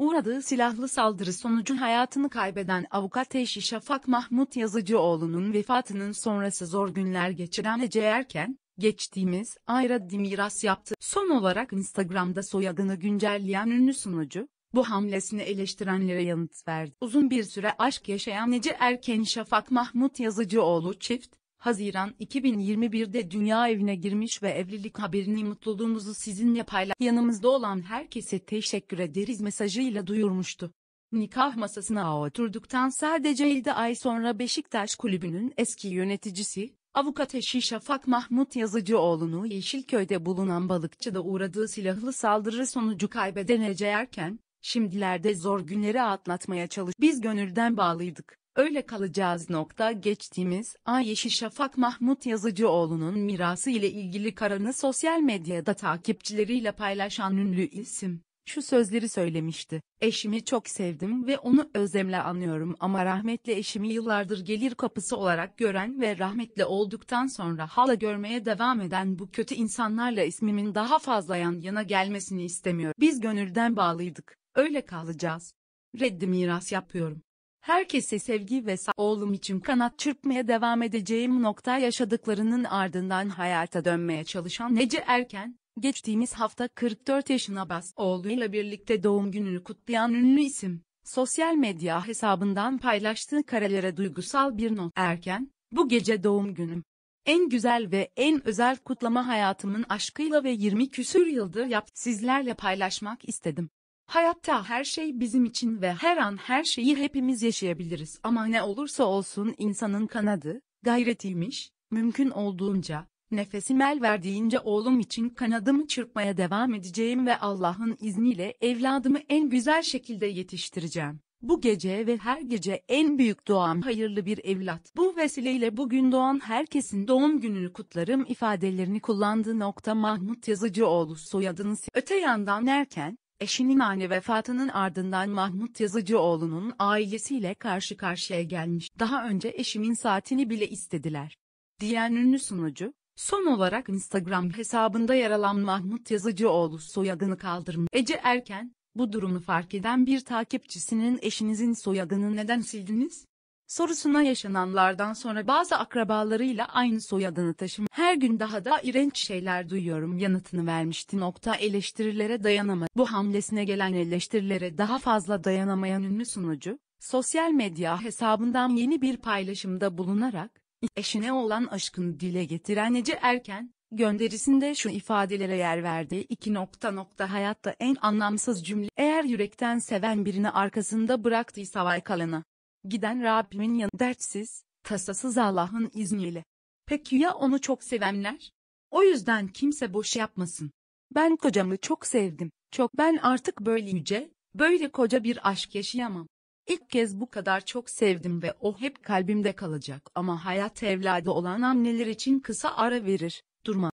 Uğradığı silahlı saldırı sonucu hayatını kaybeden avukat eşi Şafak Mahmut Yazıcıoğlu'nun vefatının sonrası zor günler geçiren Ece Erken, geçtiğimiz ayra miras yaptı. Son olarak Instagram'da soyadını güncelleyen ünlü sunucu, bu hamlesini eleştirenlere yanıt verdi. Uzun bir süre aşk yaşayan Ece Erken Şafak Mahmut Yazıcıoğlu çift, Haziran 2021'de dünya evine girmiş ve evlilik haberini mutluluğumuzu sizinle paylaş. Yanımızda olan herkese teşekkür ederiz mesajıyla duyurmuştu. Nikah masasına oturduktan sadece 7 ay sonra Beşiktaş Kulübü'nün eski yöneticisi, avukat eşi Şafak Mahmut Yazıcıoğlu'nu Yeşilköy'de bulunan balıkçıda uğradığı silahlı saldırı sonucu kaybedeneceğerken, şimdilerde zor günleri atlatmaya çalış. Biz gönülden bağlıydık. Öyle kalacağız. Nokta geçtiğimiz ay Yeşil Şafak Mahmut Yazıcıoğlu'nun mirası ile ilgili kararını sosyal medyada takipçileriyle paylaşan ünlü isim şu sözleri söylemişti. Eşimi çok sevdim ve onu özlemle anıyorum ama rahmetli eşimi yıllardır gelir kapısı olarak gören ve rahmetli olduktan sonra hala görmeye devam eden bu kötü insanlarla ismimin daha fazla yan yana gelmesini istemiyorum. Biz gönülden bağlıydık. Öyle kalacağız. Reddi miras yapıyorum. Herkese sevgi ve sa oğlum için kanat çırpmaya devam edeceğim nokta yaşadıklarının ardından hayata dönmeye çalışan Nece Erken, geçtiğimiz hafta 44 yaşına bas oğluyla birlikte doğum gününü kutlayan ünlü isim, sosyal medya hesabından paylaştığı karelere duygusal bir not erken, bu gece doğum günüm. En güzel ve en özel kutlama hayatımın aşkıyla ve 20 küsür yıldır yap sizlerle paylaşmak istedim. Hayatta her şey bizim için ve her an her şeyi hepimiz yaşayabiliriz. Ama ne olursa olsun insanın kanadı, gayretiymiş, mümkün olduğunca, nefesim el verdiğince oğlum için kanadımı çırpmaya devam edeceğim ve Allah'ın izniyle evladımı en güzel şekilde yetiştireceğim. Bu gece ve her gece en büyük doğam hayırlı bir evlat. Bu vesileyle bugün doğan herkesin doğum gününü kutlarım ifadelerini kullandığı nokta Mahmut Yazıcıoğlu soyadınız. öte yandan erken, Eşinin anne vefatının ardından Mahmut Yazıcıoğlu'nun ailesiyle karşı karşıya gelmiş. Daha önce eşimin saatini bile istediler. Diyen ünlü sunucu, son olarak Instagram hesabında yer alan Mahmut Yazıcıoğlu soyadını kaldırmış. Ece Erken, bu durumu fark eden bir takipçisinin eşinizin soyadını neden sildiniz? sorusuna yaşananlardan sonra bazı akrabalarıyla aynı soyadını taşım her gün daha da iğrenç şeyler duyuyorum yanıtını vermişti. Nokta eleştirilere dayanama. Bu hamlesine gelen eleştirilere daha fazla dayanamayan ünlü sunucu, sosyal medya hesabından yeni bir paylaşımda bulunarak, eşine olan aşkını dile getiren Ece Erken, gönderisinde şu ifadelere yer verdi. 2 nokta nokta hayatta en anlamsız cümle. Eğer yürekten seven birini arkasında bıraktıysa vay kalana. Giden Rabbimin yanı dertsiz, tasasız Allah'ın izniyle. Peki ya onu çok sevenler? O yüzden kimse boş yapmasın. Ben kocamı çok sevdim. Çok ben artık böyle yüce, böyle koca bir aşk yaşayamam. İlk kez bu kadar çok sevdim ve o hep kalbimde kalacak ama hayat evladı olan anneler için kısa ara verir, durma.